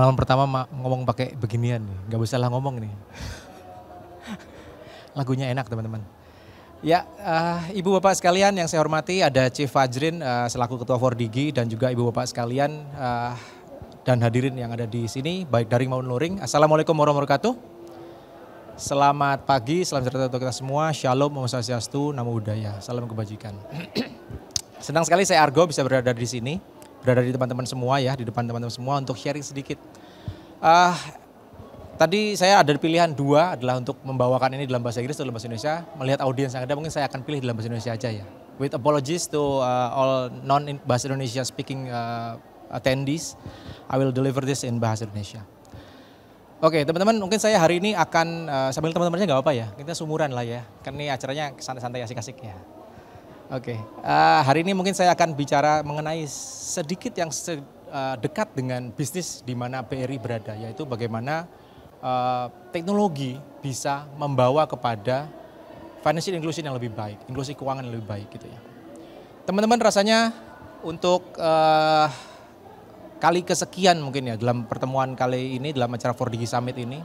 pengalaman pertama ngomong pakai beginian nih, nggak bisa lah ngomong nih. Lagunya enak teman-teman. Ya, uh, Ibu Bapak sekalian yang saya hormati ada Chief Fajrin uh, selaku Ketua Fordigi dan juga Ibu Bapak sekalian uh, dan hadirin yang ada di sini baik dari maun luring. Assalamualaikum warahmatullahi wabarakatuh. Selamat pagi, salam sejahtera untuk kita semua. Shalom, Om Swastiastu, Namo Buddhaya. Salam kebajikan. Senang sekali saya Argo bisa berada di sini berada di teman-teman semua ya, di depan teman-teman semua untuk sharing sedikit. Uh, tadi saya ada pilihan dua adalah untuk membawakan ini dalam bahasa Inggris atau dalam bahasa Indonesia. Melihat audiens yang ada mungkin saya akan pilih dalam bahasa Indonesia aja ya. With apologies to uh, all non bahasa Indonesia speaking uh, attendees, I will deliver this in bahasa Indonesia. Oke okay, teman-teman mungkin saya hari ini akan uh, sambil teman-temannya nggak apa-apa ya kita sumuran lah ya Karena ini acaranya santai-santai asik-asik ya. Oke, okay. uh, eh, hari ini mungkin saya akan bicara mengenai sedikit yang se, uh, dekat dengan bisnis di mana BRI berada, yaitu bagaimana uh, teknologi bisa membawa kepada financial inclusion yang lebih baik, inklusi keuangan yang lebih baik gitu ya. Teman-teman rasanya untuk uh, kali kesekian mungkin ya dalam pertemuan kali ini dalam acara 4DG Summit ini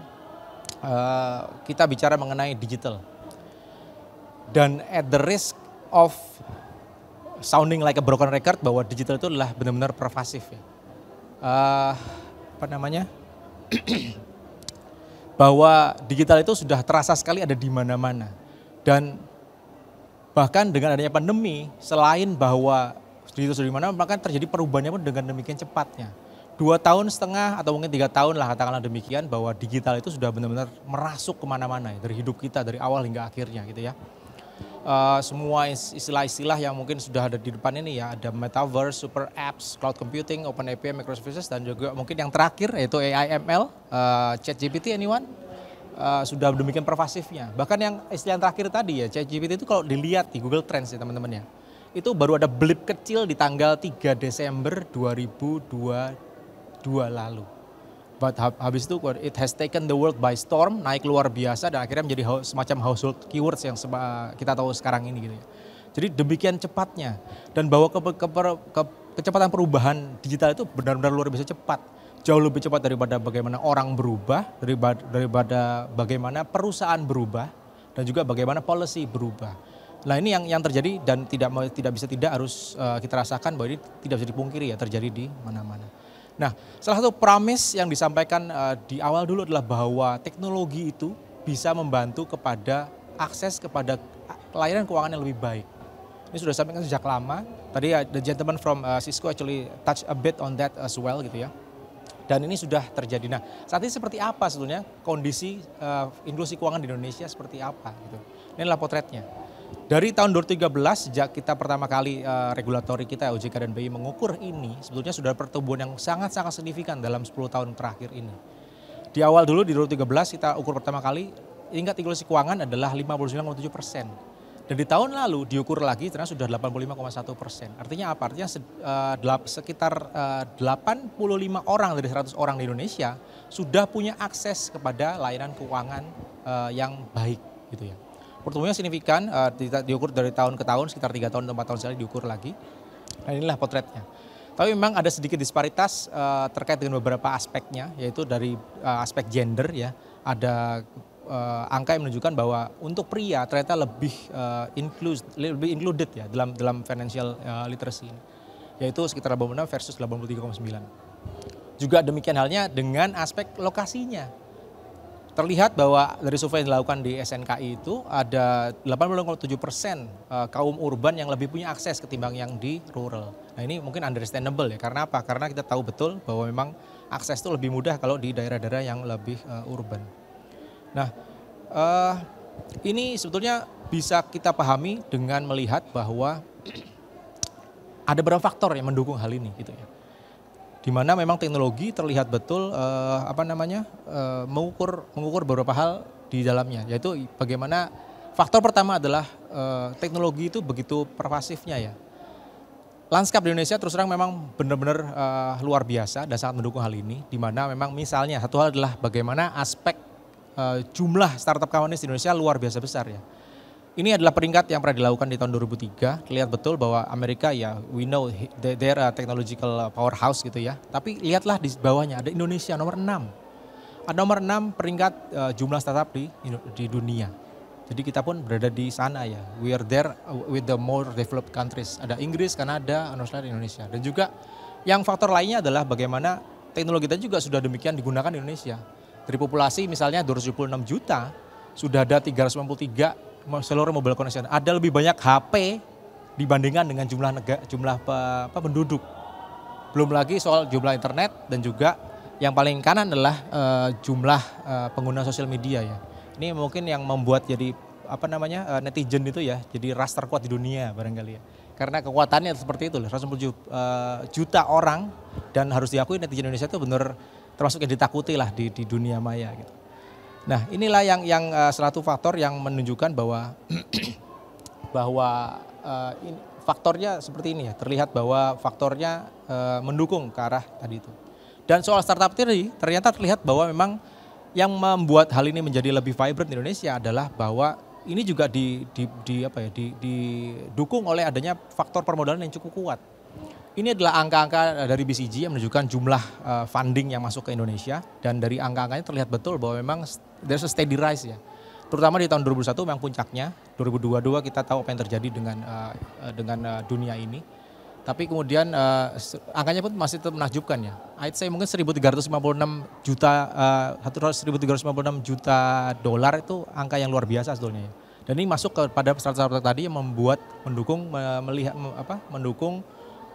uh, kita bicara mengenai digital dan at the risk of sounding like a broken record bahwa digital itu adalah benar-benar pervasif ya. Uh, apa namanya? bahwa digital itu sudah terasa sekali ada di mana-mana. Dan bahkan dengan adanya pandemi, selain bahwa digital sudah di mana, bahkan terjadi perubahannya pun dengan demikian cepatnya. Dua tahun setengah atau mungkin tiga tahun lah katakanlah demikian bahwa digital itu sudah benar-benar merasuk kemana-mana ya, dari hidup kita dari awal hingga akhirnya gitu ya uh, semua istilah-istilah yang mungkin sudah ada di depan ini ya ada metaverse, super apps, cloud computing, open API, microservices dan juga mungkin yang terakhir yaitu AI ML, uh, eh, ChatGPT anyone uh, sudah demikian pervasifnya. Bahkan yang istilah yang terakhir tadi ya ChatGPT itu kalau dilihat di Google Trends ya teman-teman ya. Itu baru ada blip kecil di tanggal 3 Desember 2022 lalu. But habis itu it has taken the world by storm, naik luar biasa dan akhirnya menjadi semacam household keywords yang kita tahu sekarang ini gitu ya. Jadi demikian cepatnya dan bahwa ke, ke, ke, kecepatan perubahan digital itu benar-benar luar biasa cepat. Jauh lebih cepat daripada bagaimana orang berubah, daripada, daripada bagaimana perusahaan berubah dan juga bagaimana policy berubah. Nah ini yang yang terjadi dan tidak tidak bisa tidak harus uh, kita rasakan bahwa ini tidak bisa dipungkiri ya terjadi di mana-mana. Nah, salah satu promise yang disampaikan uh, di awal dulu adalah bahwa teknologi itu bisa membantu kepada akses kepada layanan keuangan yang lebih baik. Ini sudah disampaikan sejak lama. Tadi uh, the gentleman from uh, Cisco actually touch a bit on that as well gitu ya. Dan ini sudah terjadi. Nah, saat ini seperti apa sebetulnya kondisi uh, eh, inklusi keuangan di Indonesia seperti apa gitu. Ini adalah potretnya. Dari tahun 2013 sejak kita pertama kali uh, regulatori kita OJK dan BI mengukur ini sebetulnya sudah pertumbuhan yang sangat-sangat signifikan dalam 10 tahun terakhir ini. Di awal dulu di 2013 kita ukur pertama kali tingkat inklusi keuangan adalah 59,7 persen. Dan di tahun lalu diukur lagi ternyata sudah 85,1 persen. Artinya apa? Artinya uh, sekitar eh, uh, 85 orang dari 100 orang di Indonesia sudah punya akses kepada layanan keuangan uh, yang baik gitu ya pertumbuhannya signifikan uh, diukur dari tahun ke tahun sekitar tiga tahun atau empat tahun sekali diukur lagi. Nah inilah potretnya. Tapi memang ada sedikit disparitas uh, terkait dengan beberapa aspeknya, yaitu dari uh, aspek gender ya. Ada uh, angka yang menunjukkan bahwa untuk pria ternyata lebih uh, include, lebih included ya dalam dalam financial uh, literacy ini, yaitu sekitar 86 versus 83,9. Juga demikian halnya dengan aspek lokasinya Terlihat bahwa dari survei yang dilakukan di SNKI itu ada 87 persen eh, kaum urban yang lebih punya akses ketimbang yang di rural. Nah ini mungkin understandable ya, karena apa? Karena kita tahu betul bahwa memang akses itu lebih mudah kalau di daerah-daerah yang lebih uh, urban. Nah uh, ini sebetulnya bisa kita pahami dengan melihat bahwa ada beberapa faktor yang mendukung hal ini gitu ya di mana memang teknologi terlihat betul uh, apa namanya uh, mengukur mengukur beberapa hal di dalamnya yaitu bagaimana faktor pertama adalah uh, teknologi itu begitu pervasifnya ya lanskap di Indonesia terus terang memang benar-benar uh, luar biasa dan sangat mendukung hal ini di mana memang misalnya satu hal adalah bagaimana aspek uh, jumlah startup companies di Indonesia luar biasa besar ya ini adalah peringkat yang pernah dilakukan di tahun 2003. Lihat betul bahwa Amerika ya we know they, they're uh, technological powerhouse gitu ya. Tapi lihatlah di bawahnya ada Indonesia nomor 6. Ada nomor 6 peringkat uh, jumlah startup di di dunia. Jadi kita pun berada di sana ya. We are there uh, with the more developed countries. Ada Inggris, Kanada, Australia, Indonesia. Dan juga yang faktor lainnya adalah bagaimana teknologi kita juga sudah demikian digunakan di Indonesia. Dari populasi misalnya 276 juta, sudah ada 393 seluruh mobile connection. Ada lebih banyak HP dibandingkan dengan jumlah nega, jumlah apa, penduduk. Belum lagi soal jumlah internet dan juga yang paling kanan adalah e, jumlah e, pengguna sosial media ya. Ini mungkin yang membuat jadi apa namanya e, netizen itu ya jadi ras terkuat di dunia barangkali ya. Karena kekuatannya seperti itu, 110 e, juta orang dan harus diakui netizen Indonesia itu benar termasuk yang ditakuti lah di, di dunia maya gitu. Nah, inilah yang yang uh, satu faktor yang menunjukkan bahwa bahwa uh, eh, in, faktornya seperti ini ya, terlihat bahwa faktornya uh, mendukung ke arah tadi itu. Dan soal startup theory ternyata terlihat bahwa memang yang membuat hal ini menjadi lebih vibrant di Indonesia adalah bahwa ini juga di, di, di apa ya di, didukung oleh adanya faktor permodalan yang cukup kuat. Ini adalah angka-angka dari BCG yang menunjukkan jumlah funding yang masuk ke Indonesia dan dari angka-angkanya terlihat betul bahwa memang there's a steady rise ya. Terutama di tahun 2001 memang puncaknya, 2022 kita tahu apa yang terjadi dengan uh, dengan uh, dunia ini. Tapi kemudian uh, angkanya pun masih tetap menakjubkan ya. I'd say mungkin 1356 juta uh, 1356 juta dolar itu angka yang luar biasa sebetulnya ya. Dan ini masuk kepada startup-startup tadi yang membuat mendukung melihat apa mendukung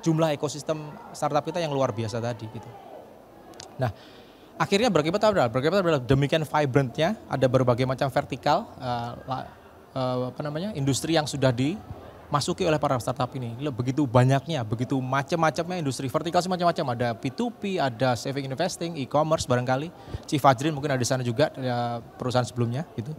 jumlah ekosistem startup kita yang luar biasa tadi gitu. Nah, Akhirnya berakibat apa? Berakibat adalah demikian vibrantnya, ada berbagai macam vertikal uh, uh, apa namanya industri yang sudah dimasuki oleh para startup ini. Begitu banyaknya, begitu macam-macamnya industri vertikal semacam-macam. Ada P2P, ada saving investing, e-commerce barangkali. Cifajrin mungkin ada di sana juga uh, perusahaan sebelumnya gitu.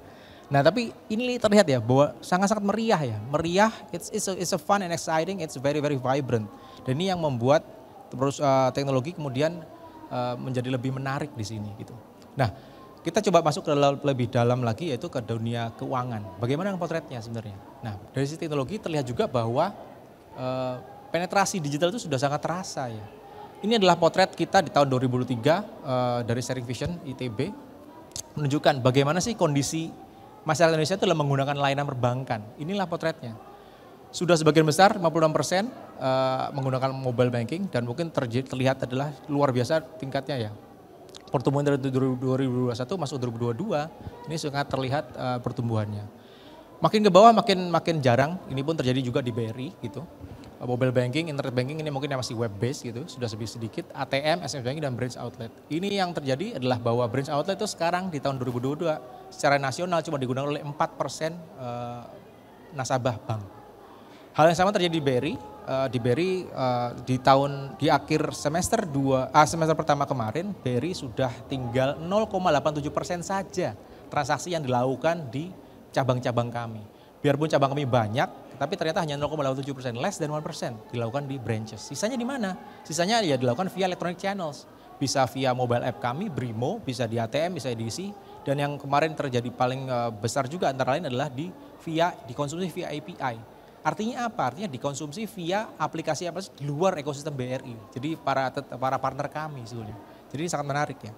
Nah tapi ini terlihat ya bahwa sangat-sangat meriah ya, meriah. It's it's a, it's a fun and exciting. It's very very vibrant. Dan ini yang membuat terus uh, teknologi kemudian Eh, menjadi lebih menarik di sini gitu. Nah, kita coba masuk ke lebih dalam lagi yaitu ke dunia keuangan. Bagaimana potretnya sebenarnya? Nah, dari sisi teknologi terlihat juga bahwa uh, penetrasi digital itu sudah sangat terasa ya. Ini adalah potret kita di tahun 2003 uh, eh, dari Sharing Vision ITB menunjukkan bagaimana sih kondisi masyarakat Indonesia itu dalam menggunakan layanan perbankan. Inilah potretnya sudah sebagian besar 56 persen uh, menggunakan mobile banking dan mungkin terlihat adalah luar biasa tingkatnya ya. Pertumbuhan dari 2021 masuk 2022 ini sangat terlihat uh, pertumbuhannya. Makin ke bawah makin makin jarang. Ini pun terjadi juga di BRI gitu. Uh, mobile banking, internet banking ini mungkin yang masih web based gitu, sudah lebih sedikit ATM, SMS e banking dan branch outlet. Ini yang terjadi adalah bahwa branch outlet itu sekarang di tahun 2022 secara nasional cuma digunakan oleh 4% uh, nasabah bank Hal yang sama terjadi di Berry. Uh, di Berry uh, di tahun di akhir semester 2 ah, semester pertama kemarin Berry sudah tinggal 0,87 persen saja transaksi yang dilakukan di cabang-cabang kami. Biarpun cabang kami banyak, tapi ternyata hanya 0,87 persen, less than 1 persen dilakukan di branches. Sisanya di mana? Sisanya ya dilakukan via electronic channels. Bisa via mobile app kami, Brimo, bisa di ATM, bisa di DC. Dan yang kemarin terjadi paling eh, besar juga antara lain adalah di via dikonsumsi via API Artinya apa? Artinya dikonsumsi via aplikasi apa di luar ekosistem BRI. Jadi para para partner kami sebetulnya. Jadi ini sangat menarik ya.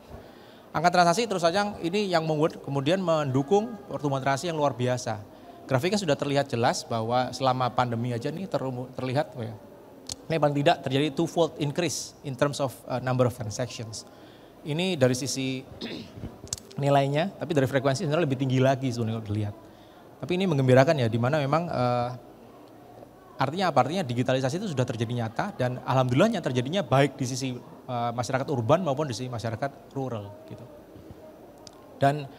Angka transaksi terus saja ini yang membuat kemudian mendukung pertumbuhan transaksi yang luar biasa. Grafiknya sudah terlihat jelas bahwa selama pandemi aja ini terlihat ya, ini paling tidak terjadi two fold increase in terms of uh, number of transactions. Ini dari sisi nilainya, tapi dari frekuensi sebenarnya lebih tinggi lagi sebenarnya kalau dilihat. Tapi ini menggembirakan ya, di mana memang uh, Artinya apa? Artinya digitalisasi itu sudah terjadi nyata dan alhamdulillahnya terjadinya baik di sisi uh, masyarakat urban maupun di sisi masyarakat rural gitu. Dan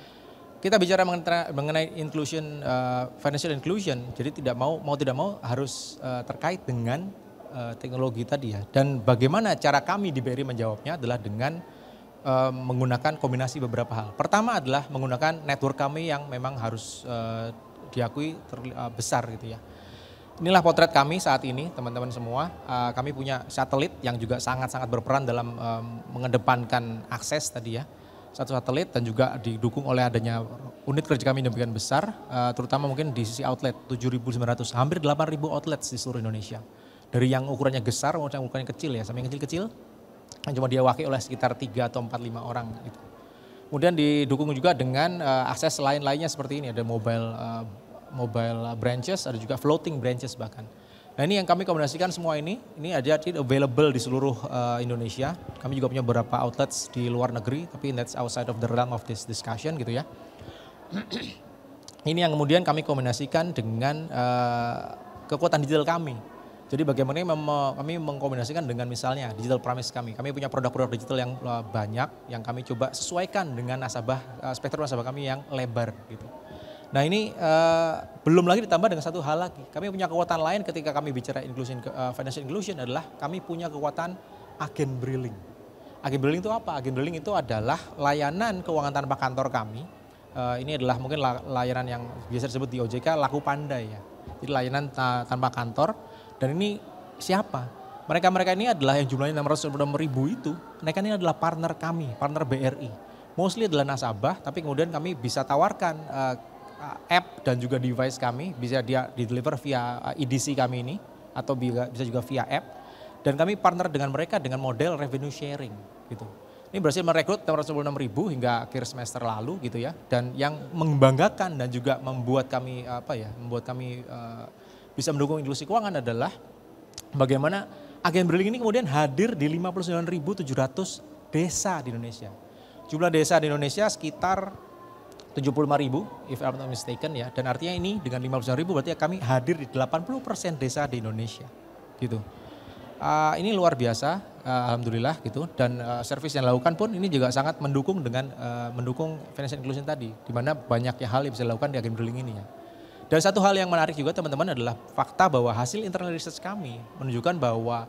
kita bicara mengenai inclusion uh, financial inclusion, jadi tidak mau mau tidak mau harus uh, terkait dengan uh, teknologi tadi ya. Dan bagaimana cara kami di BRI menjawabnya adalah dengan uh, menggunakan kombinasi beberapa hal. Pertama adalah menggunakan network kami yang memang harus uh, diakui ter, uh, besar gitu ya. Inilah potret kami saat ini, teman-teman semua. Uh, kami punya satelit yang juga sangat-sangat berperan dalam uh, mengedepankan akses tadi ya. Satu satelit dan juga didukung oleh adanya unit kerja kami demikian besar, uh, terutama mungkin di sisi outlet 7.900, hampir 8.000 outlet di seluruh Indonesia. Dari yang ukurannya besar maupun yang ukurannya kecil ya, sampai yang kecil-kecil yang cuma wakil oleh sekitar 3 atau 4 5 orang gitu. Kemudian didukung juga dengan uh, akses lain-lainnya seperti ini ada mobile uh, mobile branches, ada juga floating branches bahkan. Nah ini yang kami kombinasikan semua ini, ini ada available di seluruh uh, Indonesia. Kami juga punya beberapa outlets di luar negeri, tapi that's outside of the realm of this discussion gitu ya. ini yang kemudian kami kombinasikan dengan uh, kekuatan digital kami. Jadi bagaimana kami mengkombinasikan dengan misalnya digital promise kami. Kami punya produk-produk digital yang eh, banyak yang kami coba sesuaikan dengan nasabah, spektrum nasabah kami yang lebar gitu. Nah ini uh, belum lagi ditambah dengan satu hal lagi. Kami punya kekuatan lain ketika kami bicara inclusion, uh, financial inclusion adalah kami punya kekuatan agen brilling Agen brilling itu apa? Agen brilling itu adalah layanan keuangan tanpa kantor kami. Uh, ini adalah mungkin layanan yang biasa disebut di OJK laku pandai ya. Jadi layanan ta tanpa kantor dan ini siapa? Mereka-mereka ini adalah yang jumlahnya 666 ribu itu, mereka ini adalah partner kami, partner BRI. Mostly adalah nasabah, tapi kemudian kami bisa tawarkan uh, Eh, app dan juga device kami, bisa dia di deliver via EDC eh, e kami ini atau bisa juga via app. Dan kami partner dengan mereka dengan model revenue sharing gitu. Ini berhasil merekrut 626 ribu hingga akhir semester lalu gitu ya. Dan yang membanggakan dan juga membuat kami apa ya, membuat kami uh, bisa mendukung inklusi keuangan adalah bagaimana agen berlink ini kemudian hadir di 59.700 desa di Indonesia. Jumlah desa di Indonesia sekitar 75 ribu, if I'm not mistaken ya. Dan artinya ini dengan 59 ribu berarti ya kami hadir di 80 persen desa di Indonesia, gitu. Uh, ini luar biasa, uh, alhamdulillah gitu. Dan uh, service yang dilakukan pun ini juga sangat mendukung dengan uh, mendukung financial inclusion tadi, di mana banyak hal yang bisa dilakukan di agen drilling ini ya. Dan satu hal yang menarik juga teman-teman adalah fakta bahwa hasil internal research kami menunjukkan bahwa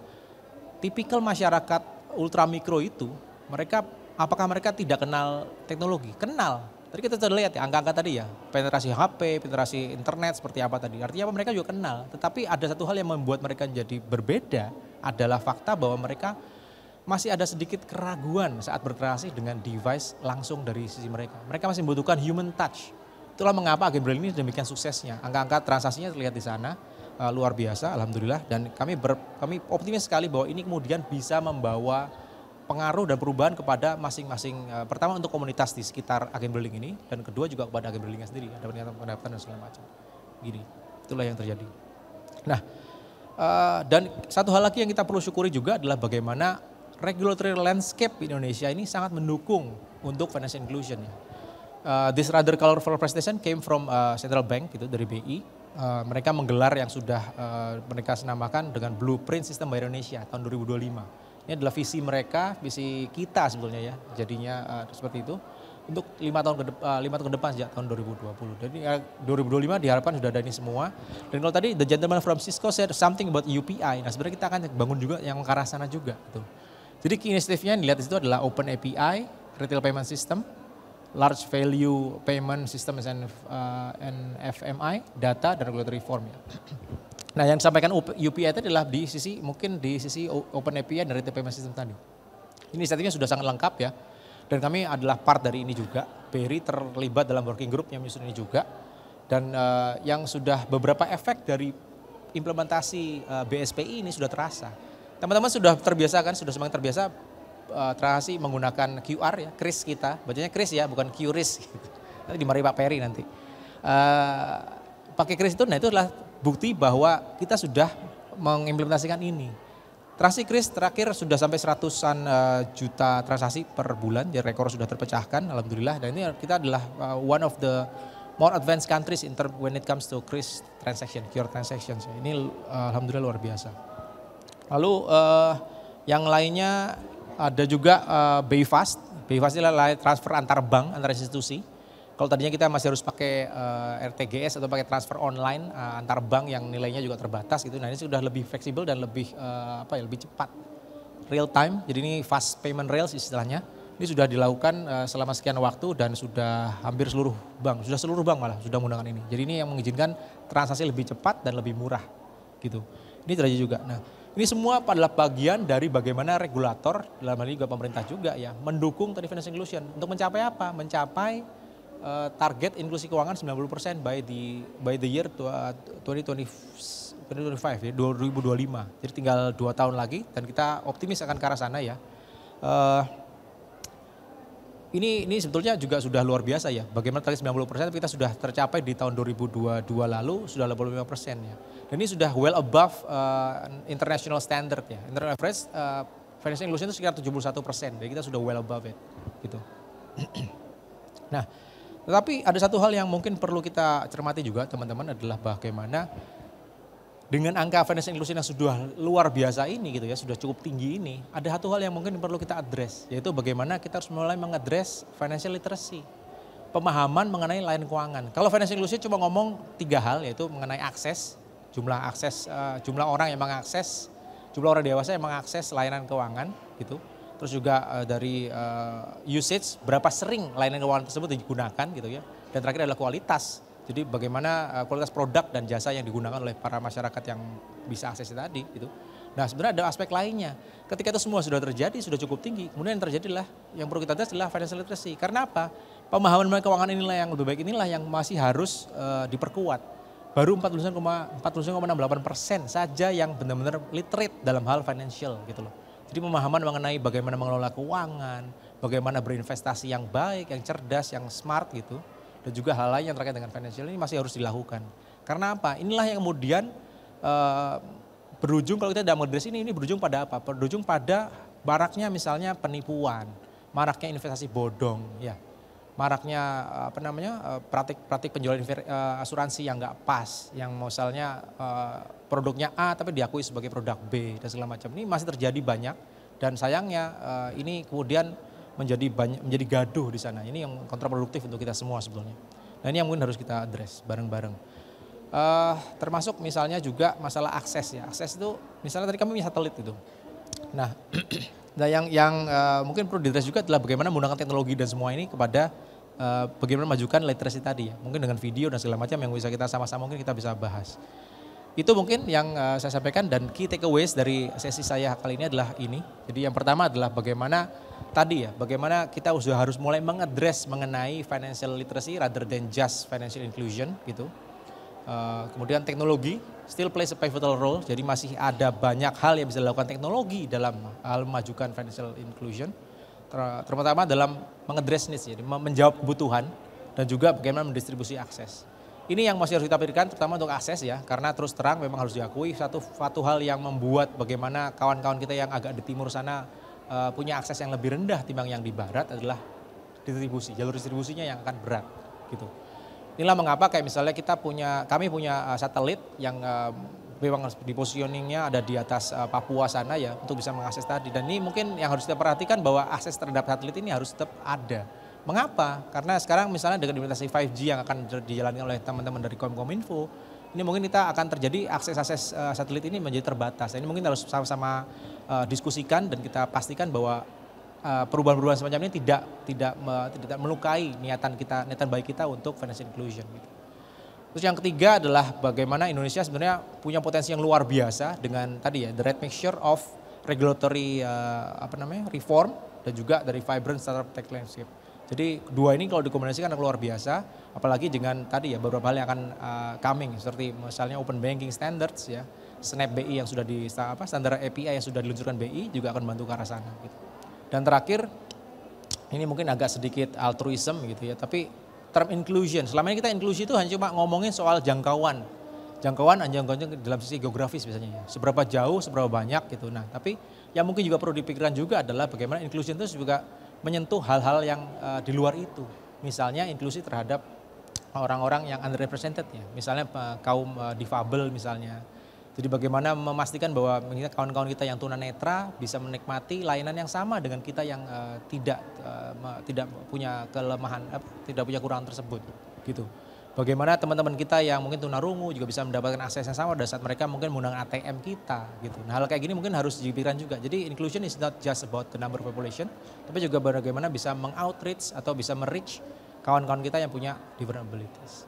tipikal masyarakat ultramikro itu mereka apakah mereka tidak kenal teknologi? Kenal, Tadi kita sudah lihat ya angka-angka tadi ya, penetrasi HP, penetrasi internet seperti apa tadi. Artinya apa mereka juga kenal, tetapi ada satu hal yang membuat mereka jadi berbeda adalah fakta bahwa mereka masih ada sedikit keraguan saat berinteraksi dengan device langsung dari sisi mereka. Mereka masih membutuhkan human touch. Itulah mengapa agen ini demikian suksesnya. Angka-angka transaksinya terlihat di sana eh, luar biasa, alhamdulillah. Dan kami ber, kami optimis sekali bahwa ini kemudian bisa membawa pengaruh dan perubahan kepada masing-masing uh, pertama untuk komunitas di sekitar agen building ini dan kedua juga kepada agen buildingnya sendiri ada peningkatan pendapatan dan segala macam gini itulah yang terjadi nah uh, dan satu hal lagi yang kita perlu syukuri juga adalah bagaimana regulatory landscape di Indonesia ini sangat mendukung untuk financial inclusion uh, this rather colorful presentation came from uh, central bank gitu dari BI uh, mereka menggelar yang sudah uh, mereka senamakan dengan blueprint sistem by Indonesia tahun 2025 ini adalah visi mereka, visi kita sebetulnya ya, jadinya uh, seperti itu. Untuk lima tahun, ke depan, eh, lima tahun ke depan sejak tahun 2020. Jadi eh, uh, 2025 diharapkan sudah ada ini semua. Dan kalau tadi The Gentleman from Cisco said something about UPI. Nah sebenarnya kita akan bangun juga yang ke arah sana juga. Gitu. Jadi key initiative-nya yang dilihat itu adalah Open API, Retail Payment System, Large Value Payment system and, uh, FMI, data dan regulatory form ya. Nah yang disampaikan UPI itu adalah di sisi mungkin di sisi Open API dari TPM sistem tadi. Ini inisiatifnya sudah sangat lengkap ya. Dan kami adalah part dari ini juga. Peri terlibat dalam working group yang menyusun ini juga. Dan uh, yang sudah beberapa efek dari implementasi uh, eh, BSPI ini sudah terasa. Teman-teman sudah terbiasa kan, sudah semakin terbiasa uh, eh, terasi menggunakan QR ya, Kris kita. Bacanya Kris ya, bukan QRIS. Nanti dimarahi Pak Peri nanti. Uh, pakai Kris itu, nah itu adalah bukti bahwa kita sudah mengimplementasikan ini. Transaksi Kris terakhir sudah sampai seratusan eh, juta transaksi per bulan, jadi rekor sudah terpecahkan, alhamdulillah. Dan ini kita adalah eh, one of the more advanced countries in term when it comes to Kris transaction, cure transactions. Ini eh, alhamdulillah luar biasa. Lalu uh, yang lainnya ada juga uh, Bayfast. Bayfast adalah transfer antar bank, antar institusi kalau tadinya kita masih harus pakai uh, eh, RTGS atau pakai transfer online uh, antar bank yang nilainya juga terbatas gitu. Nah, ini sudah lebih fleksibel dan lebih uh, apa ya, lebih cepat. Real time. Jadi ini fast payment rails istilahnya. Ini sudah dilakukan uh, selama sekian waktu dan sudah hampir seluruh bank, sudah seluruh bank malah sudah menggunakan ini. Jadi ini yang mengizinkan transaksi lebih cepat dan lebih murah gitu. Ini terjadi juga. Nah, ini semua adalah bagian dari bagaimana regulator dalam hal ini juga pemerintah juga ya mendukung tadi financial inclusion untuk mencapai apa? Mencapai Eh, target inklusi keuangan 90% by the by the year 2025 ya 2025. Jadi tinggal dua tahun lagi dan kita optimis akan ke arah sana ya. Uh, ini ini sebetulnya juga sudah luar biasa ya. Bagaimana target 90 persen, kita sudah tercapai di tahun 2022 lalu sudah 85 persen ya. Dan ini sudah well above uh, international standard ya. International average uh, financial inclusion itu sekitar 71 persen. Jadi kita sudah well above it gitu. nah, tetapi ada satu hal yang mungkin perlu kita cermati juga teman-teman adalah bagaimana dengan angka financial inclusion yang sudah luar biasa ini gitu ya, sudah cukup tinggi ini, ada satu hal yang mungkin perlu kita address, yaitu bagaimana kita harus mulai mengadres financial literacy, pemahaman mengenai lain keuangan. Kalau financial inclusion cuma ngomong tiga hal, yaitu mengenai akses, jumlah akses, uh, jumlah orang yang mengakses, jumlah orang dewasa yang mengakses layanan keuangan gitu terus juga uh, dari uh, usage berapa sering layanan keuangan tersebut digunakan gitu ya. Dan terakhir adalah kualitas. Jadi bagaimana uh, kualitas produk dan jasa yang digunakan oleh para masyarakat yang bisa akses tadi gitu. Nah sebenarnya ada aspek lainnya. Ketika itu semua sudah terjadi, sudah cukup tinggi, kemudian yang terjadi lah yang perlu kita tes adalah financial literacy. Karena apa? Pemahaman mengenai keuangan inilah yang lebih baik inilah yang masih harus uh, diperkuat baru 49,68 persen saja yang benar-benar literate dalam hal financial gitu loh. Jadi pemahaman mengenai bagaimana mengelola keuangan, bagaimana berinvestasi yang baik, yang cerdas, yang smart gitu. Dan juga hal lain yang terkait dengan financial ini masih harus dilakukan. Karena apa? Inilah yang kemudian uh, berujung kalau kita tidak mau ini, ini berujung pada apa? Berujung pada baraknya misalnya penipuan, maraknya investasi bodong ya maraknya apa namanya praktik-praktik eh, penjualan eh, asuransi yang nggak pas, yang misalnya eh, produknya A tapi diakui sebagai produk B dan segala macam ini masih terjadi banyak dan sayangnya ini kemudian menjadi banyak menjadi gaduh di sana. Ini yang kontraproduktif untuk kita semua sebetulnya. dan nah, ini yang mungkin harus kita address bareng-bareng. Uh, termasuk misalnya juga masalah akses ya. Akses itu misalnya tadi kami punya satelit itu. Nah Nah, yang yang uh, mungkin perlu dites juga adalah bagaimana menggunakan teknologi dan semua ini kepada uh, bagaimana majukan literasi tadi ya. Mungkin dengan video dan segala macam yang bisa kita sama-sama mungkin kita bisa bahas. Itu mungkin yang uh, saya sampaikan dan key takeaways dari sesi saya kali ini adalah ini. Jadi yang pertama adalah bagaimana tadi ya, bagaimana kita sudah harus mulai mengadres mengenai financial literacy rather than just financial inclusion gitu. Eh, kemudian teknologi still plays a pivotal role, jadi masih ada banyak hal yang bisa dilakukan teknologi dalam hal memajukan financial inclusion, terutama dalam mengadres needs, jadi menjawab kebutuhan dan juga bagaimana mendistribusi akses. Ini yang masih harus kita pikirkan, terutama untuk akses ya, karena terus terang memang harus diakui satu satu hal yang membuat bagaimana kawan-kawan kita yang agak di timur sana uh, punya akses yang lebih rendah timbang yang di barat adalah distribusi, jalur distribusinya yang akan berat gitu. Inilah mengapa kayak misalnya kita punya, kami punya uh, satelit yang uh, memang di positioningnya ada di atas uh, Papua sana ya untuk bisa mengakses tadi. Dan ini mungkin yang harus kita perhatikan bahwa akses terhadap satelit ini harus tetap ada. Mengapa? Karena sekarang misalnya dengan implementasi 5G yang akan dijalani oleh teman-teman dari Kominfo, ini mungkin kita akan terjadi akses-akses uh, satelit ini menjadi terbatas. Ini mungkin harus sama-sama uh, diskusikan dan kita pastikan bahwa Eh, perubahan-perubahan semacam ini tidak tidak me, tidak melukai niatan kita niatan baik kita untuk financial inclusion gitu. Terus yang ketiga adalah bagaimana Indonesia sebenarnya punya potensi yang luar biasa dengan tadi ya the right mixture of regulatory uh, apa namanya reform dan juga dari vibrant startup tech landscape. Jadi dua ini kalau dikombinasikan akan luar biasa, apalagi dengan tadi ya beberapa hal yang akan uh, coming seperti misalnya open banking standards ya, Snap BI yang sudah di apa standar API yang sudah diluncurkan BI juga akan membantu ke arah sana gitu. Dan terakhir, ini mungkin agak sedikit altruism gitu ya, tapi term inclusion. Selama ini kita inklusi itu hanya cuma ngomongin soal jangkauan. Jangkauan anjang jangkauan dalam sisi geografis biasanya ya. Seberapa jauh, seberapa banyak gitu. Nah, tapi yang mungkin juga perlu dipikirkan juga adalah bagaimana inclusion itu juga menyentuh hal-hal yang uh, di luar itu. Misalnya inklusi terhadap orang-orang yang underrepresented ya. Misalnya uh, kaum uh, difabel misalnya jadi bagaimana memastikan bahwa kawan-kawan kita yang tunanetra bisa menikmati layanan yang sama dengan kita yang uh, tidak uh, tidak punya kelemahan, uh, tidak punya kurang tersebut, gitu. Bagaimana teman-teman kita yang mungkin tunarungu juga bisa mendapatkan akses yang sama pada saat mereka mungkin menggunakan ATM kita, gitu. Nah hal kayak gini mungkin harus dipikirkan juga. Jadi inclusion is not just about the number of population, tapi juga bagaimana bisa mengoutreach atau bisa merich kawan-kawan kita yang punya different abilities.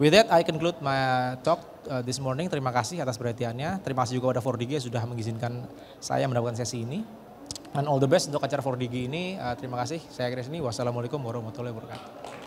With that, I conclude my talk uh, this morning. Terima kasih atas perhatiannya. Terima kasih juga pada 4DG sudah mengizinkan saya mendapatkan sesi ini. And all the best untuk acara 4DG ini. Uh, terima kasih. Saya Chris ini. Wassalamualaikum warahmatullahi wabarakatuh.